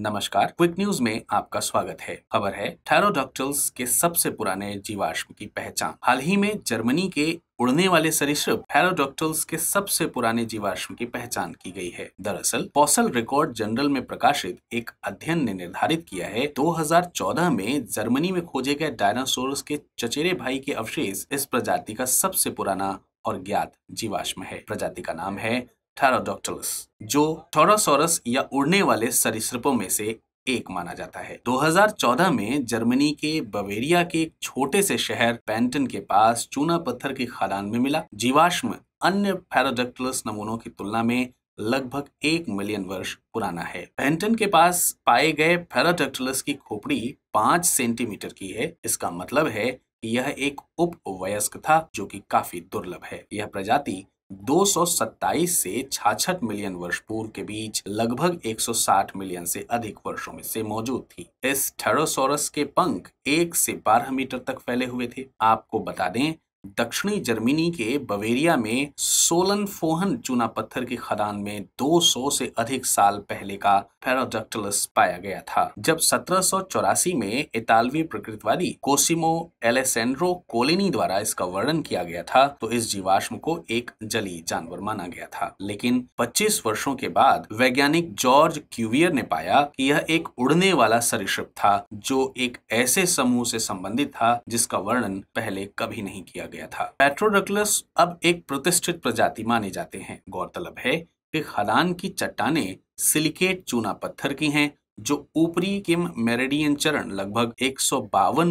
नमस्कार quick news में आपका स्वागत है खबर है थैरोडॉक्टल्स के सबसे पुराने जीवाश्म की पहचान हाल ही में जर्मनी के उड़ने वाले सरीसृप हेरोडॉक्टल्स के सबसे पुराने जीवाश्म की पहचान की गई है दरअसल पॉसल रिकॉर्ड जनरल में प्रकाशित एक अध्ययन ने निर्धारित किया है 2014 में जर्मनी में खोजे गए डायनासोर के चचेरे भाई के अवशेष इस प्रजाति का सबसे पुराना और ज्ञात जीवाश्म है प्रजाति का नाम है टेराडॉक्टलस जो थोरासोरस या उड़ने वाले सरीसृपों में से एक माना जाता है 2014 में जर्मनी के बवेरिया के एक छोटे से शहर पेंटन के पास चूना पत्थर की खदान में मिला जीवाश्म अन्य पैराडक्टलस नमूनों की तुलना में लगभग एक मिलियन वर्ष पुराना है पेंटन के पास पाए गए पैराडक्टलस की खोपड़ी पांच सेंटीमीटर की है इसका मतलब है कि यह एक उप वयस्क था जो कि काफी दुर्लभ है यह प्रजाति 227 से 66 मिलियन वर्ष पूर्व के बीच लगभग 160 मिलियन से अधिक वर्षों में से मौजूद थी इस थेरोसोरस के पंख एक से बारह मीटर तक फैले हुए थे आपको बता दें दक्षिणी जर्मनी के बवेरिया में सोलन फोहन चूना पत्थर की खदान में 200 से अधिक साल पहले का फेरोडक्टलस पाया गया था जब सत्रह में इतालवी प्रकृतिवादी कोसिमो एलेसेंड्रो कोलिनी द्वारा इसका वर्णन किया गया था तो इस जीवाश्म को एक जली जानवर माना गया था लेकिन 25 वर्षों के बाद वैज्ञानिक जॉर्ज क्यूवियर ने पाया कि यह एक उड़ने वाला सरिश्प था जो एक ऐसे समूह से संबंधित था जिसका वर्णन पहले कभी नहीं किया गया था पेट्रोडक्लस अब एक प्रतिष्ठित प्रजाति माने जाते हैं गौरतलब है कि खदान की चट्टाने सिलिकेट चूना पत्थर की हैं जो ऊपरी किम मेरेडियन चरण लगभग एक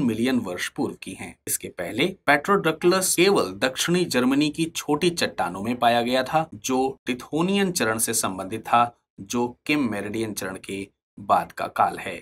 मिलियन वर्ष पूर्व की हैं। इसके पहले पेट्रोडक्लस केवल दक्षिणी जर्मनी की छोटी चट्टानों में पाया गया था जो टिथोनियन चरण से संबंधित था जो किम मेरेडियन चरण के बाद का काल है